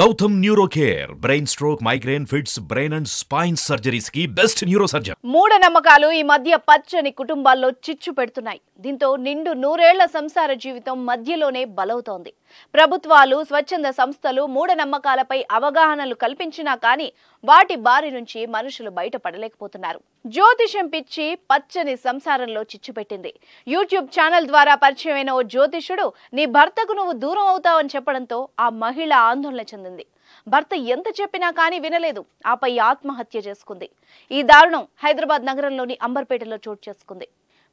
Gautam neuro care brain stroke migraine fits brain and spine surgeries కి best neuro surgeon మూఢ నమ్మకాలు ఈ మధ్య పచ్చని కుటుంబాల్లో చిచ్చు పెడుతున్నాయి దీంతో నిండు నూరేళ్ల సంసార జీవితం మధ్యలోనే బలవుతోంది ప్రభుత్వాలు స్వచ్ఛంద సంస్థలు మూఢనమ్మకాలపై అవగాహనలు కల్పించినా కానీ వాటి బారి నుంచి మనుషులు బయటపడలేకపోతున్నారు జ్యోతిషం పిచ్చి పచ్చని సంసారంలో చిచ్చుపెట్టింది యూట్యూబ్ ఛానల్ ద్వారా పరిచయమైన ఓ జ్యోతిషుడు నీ భర్తకు నువ్వు దూరం అవుతావని చెప్పడంతో ఆ మహిళ ఆందోళన చెందింది భర్త ఎంత చెప్పినా కానీ వినలేదు ఆపై ఆత్మహత్య చేసుకుంది ఈ దారుణం హైదరాబాద్ నగరంలోని అంబర్పేటలో చోటు చేసుకుంది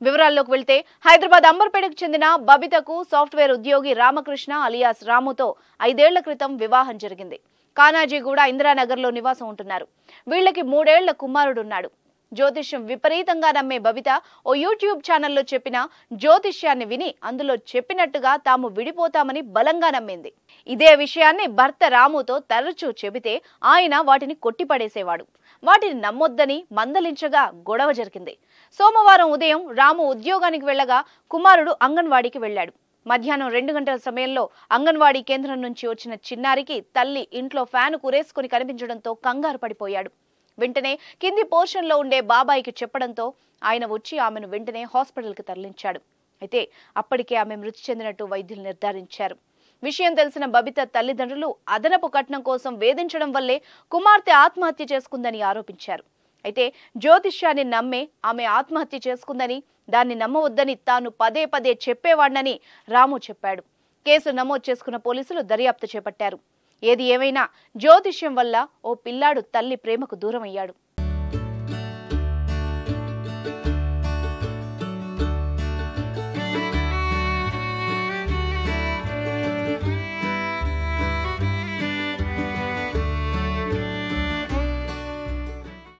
వివరాల్లోకి వెళ్తే హైదరాబాద్ అంబర్పేటకు చెందిన బబితకు సాఫ్ట్వేర్ ఉద్యోగి రామకృష్ణ అలియాస్ రాముతో ఐదేళ్ల క్రితం వివాహం జరిగింది కానాజీగూడ ఇందిరానగర్లో నివాసం ఉంటున్నారు వీళ్లకి మూడేళ్ల కుమారుడున్నాడు జ్యోతిష్యం విపరీతంగా నమ్మే బబిత ఓ యూట్యూబ్ ఛానల్లో చెప్పిన జ్యోతిష్యాన్ని విని అందులో చెప్పినట్టుగా తాము విడిపోతామని బలంగా నమ్మింది ఇదే విషయాన్ని భర్త రాముతో తరచూ చెబితే ఆయన వాటిని కొట్టిపడేసేవాడు వాటిని నమ్మొద్దని మందలించగా గొడవ జరిగింది సోమవారం ఉదయం రాము ఉద్యోగానికి వెళ్ళగా కుమారుడు అంగన్వాడికి వెళ్ళాడు మధ్యాహ్నం రెండు గంటల సమయంలో అంగన్వాడీ కేంద్రం నుంచి వచ్చిన చిన్నారికి తల్లి ఇంట్లో ఫ్యాను కురేసుకుని కనిపించడంతో కంగారు పడిపోయాడు వెంటనే కింది పోర్షన్లో ఉండే బాబాయికి చెప్పడంతో ఆయన వచ్చి ఆమెను వెంటనే హాస్పిటల్కి తరలించాడు అయితే అప్పటికే ఆమె మృతి చెందినట్టు వైద్యులు నిర్ధారించారు విషయం తెలిసిన బబిత తల్లిదండ్రులు అదనపు కట్నం కోసం వేధించడం వల్లే కుమార్తె ఆత్మహత్య చేసుకుందని ఆరోపించారు అయితే జ్యోతిష్యాన్ని నమ్మే ఆమె ఆత్మహత్య చేసుకుందని దాన్ని నమ్మవద్దని తాను పదే పదే చెప్పేవాడినని రాము చెప్పాడు కేసు నమోదు చేసుకున్న పోలీసులు దర్యాప్తు చేపట్టారు ఏది ఏమైనా జ్యోతిష్యం వల్ల ఓ పిల్లాడు తల్లి ప్రేమకు దూరమయ్యాడు